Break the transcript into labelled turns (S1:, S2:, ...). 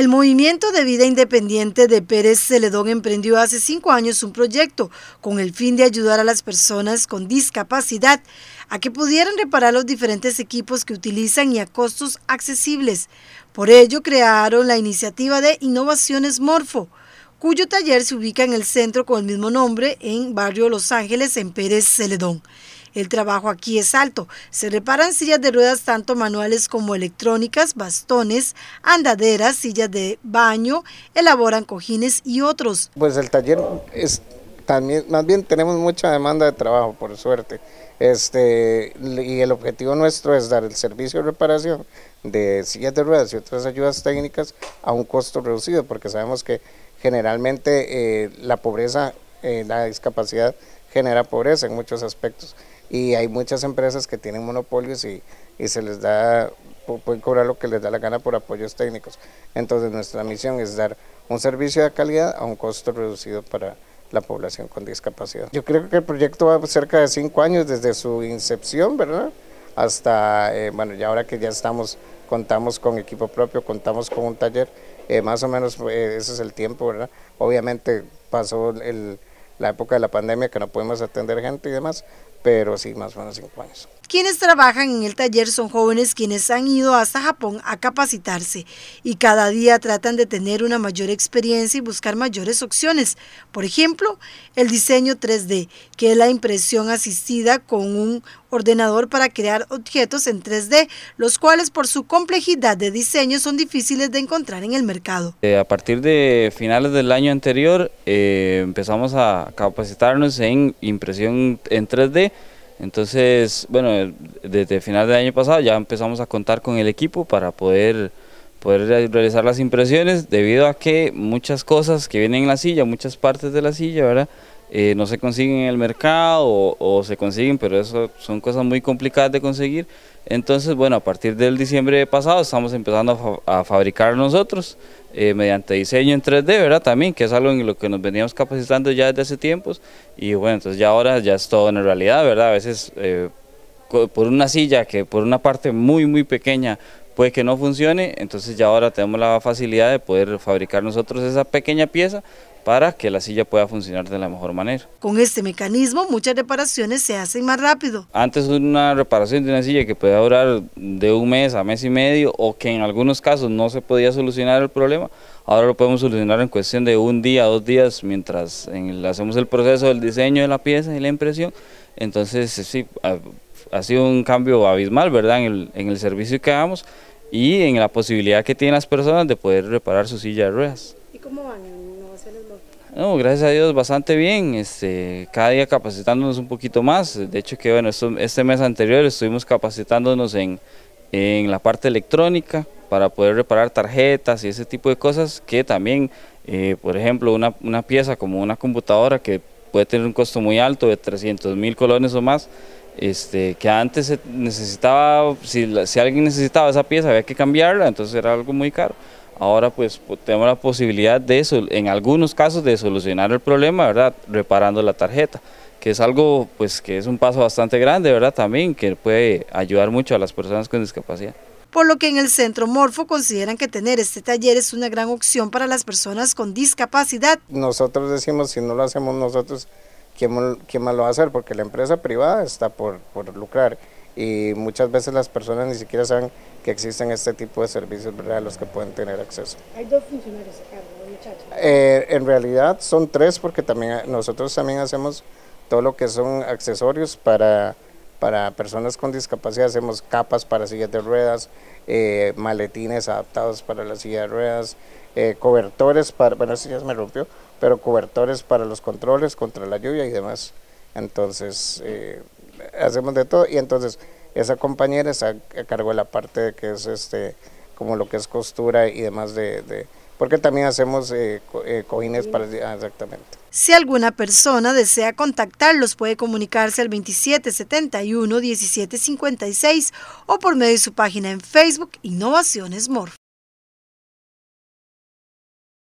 S1: El Movimiento de Vida Independiente de Pérez Celedón emprendió hace cinco años un proyecto con el fin de ayudar a las personas con discapacidad a que pudieran reparar los diferentes equipos que utilizan y a costos accesibles. Por ello crearon la iniciativa de Innovaciones Morfo, cuyo taller se ubica en el centro con el mismo nombre en Barrio Los Ángeles, en Pérez Celedón. El trabajo aquí es alto. Se reparan sillas de ruedas tanto manuales como electrónicas, bastones, andaderas, sillas de baño, elaboran cojines y otros.
S2: Pues el taller es también, más bien tenemos mucha demanda de trabajo, por suerte. Este, y el objetivo nuestro es dar el servicio de reparación de sillas de ruedas y otras ayudas técnicas a un costo reducido, porque sabemos que generalmente eh, la pobreza, eh, la discapacidad genera pobreza en muchos aspectos y hay muchas empresas que tienen monopolios y, se les da, pueden cobrar lo que les da la gana por apoyos técnicos. Entonces nuestra misión es dar un servicio de calidad a un costo reducido para la población con discapacidad. Yo creo que el proyecto va cerca de cinco años desde su incepción, ¿verdad? Hasta, eh, bueno, ya ahora que ya estamos, contamos con equipo propio, contamos con un taller, eh, más o menos eh, ese es el tiempo, ¿verdad? Obviamente pasó el la época de la pandemia que no pudimos atender gente y demás, pero sí, más o menos cinco años.
S1: Quienes trabajan en el taller son jóvenes quienes han ido hasta Japón a capacitarse y cada día tratan de tener una mayor experiencia y buscar mayores opciones. Por ejemplo, el diseño 3D, que es la impresión asistida con un ordenador para crear objetos en 3D, los cuales por su complejidad de diseño son difíciles de encontrar en el mercado.
S3: Eh, a partir de finales del año anterior eh, empezamos a capacitarnos en impresión en 3D. Entonces, bueno, desde final del año pasado ya empezamos a contar con el equipo para poder, poder realizar las impresiones, debido a que muchas cosas que vienen en la silla, muchas partes de la silla, ¿verdad? Eh, no se consiguen en el mercado o, se consiguen, pero eso son cosas muy complicadas de conseguir. Entonces, bueno, a partir del diciembre pasado estamos empezando a, fabricar nosotros eh, mediante diseño en 3D, ¿verdad? También, que es algo en lo que nos veníamos capacitando ya desde hace tiempos. Y bueno, entonces ya ahora ya es todo en realidad, ¿verdad? A veces eh, por una silla que por una parte muy, muy pequeña puede que no funcione, entonces ya ahora tenemos la facilidad de poder fabricar nosotros esa pequeña pieza para que la silla pueda funcionar de la mejor manera.
S1: Con este mecanismo muchas reparaciones se hacen más rápido.
S3: Antes una reparación de una silla que podía durar de un mes a mes y medio o que en algunos casos no se podía solucionar el problema, ahora lo podemos solucionar en cuestión de un día, dos días, mientras hacemos el proceso del diseño de la pieza y la impresión. Entonces sí, ha, ha sido un cambio abismal ¿verdad? En, el, en el servicio que damos y en la posibilidad que tienen las personas de poder reparar su silla de ruedas.
S1: ¿Y cómo van en innovaciones
S3: no, gracias a Dios bastante bien, este, cada día capacitándonos un poquito más, de hecho que bueno, este mes anterior estuvimos capacitándonos en, en la parte electrónica para poder reparar tarjetas y ese tipo de cosas que también, eh, por ejemplo, una, una pieza como una computadora que puede tener un costo muy alto de 300 mil colones o más, este, que antes necesitaba, si, si, alguien necesitaba esa pieza había que cambiarla, entonces era algo muy caro. Ahora pues tenemos la posibilidad de eso, en algunos casos de solucionar el problema, ¿verdad? Reparando la tarjeta, que es algo pues que es un paso bastante grande, ¿verdad? También que puede ayudar mucho a las personas con discapacidad
S1: por lo que en el Centro Morfo consideran que tener este taller es una gran opción para las personas con discapacidad.
S2: Nosotros decimos, si no lo hacemos nosotros, ¿quién, más lo va a hacer? Porque la empresa privada está por, por lucrar y muchas veces las personas ni siquiera saben que existen este tipo de servicios a los que pueden tener acceso. Hay dos funcionarios cargo, muchachos. Eh, en realidad son tres porque también eh, nosotros también hacemos todo lo que son accesorios para, para personas con discapacidad, hacemos capas para sillas de ruedas, eh, maletines adaptados para las sillas de ruedas, cobertores para, bueno, si ya me rompió, pero cobertores para los controles contra la lluvia y demás. Entonces, eh, hacemos de todo y entonces esa compañera está a cargo de la parte de que es este como lo que es costura y demás de, porque también hacemos eh, eh, cojines para ah, exactamente.
S1: Si alguna persona desea contactarlos puede comunicarse al 2771 1756 o por medio de su página en Facebook Innovaciones Morf.